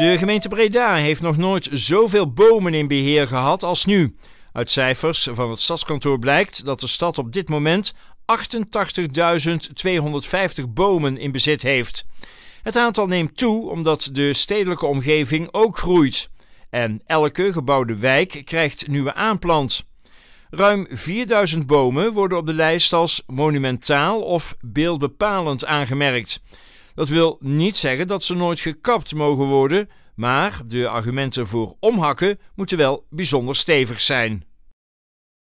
De gemeente Breda heeft nog nooit zoveel bomen in beheer gehad als nu. Uit cijfers van het stadskantoor blijkt dat de stad op dit moment 88.250 bomen in bezit heeft. Het aantal neemt toe omdat de stedelijke omgeving ook groeit. En elke gebouwde wijk krijgt nieuwe aanplant. Ruim 4000 bomen worden op de lijst als monumentaal of beeldbepalend aangemerkt. Dat wil niet zeggen dat ze nooit gekapt mogen worden, maar de argumenten voor omhakken moeten wel bijzonder stevig zijn.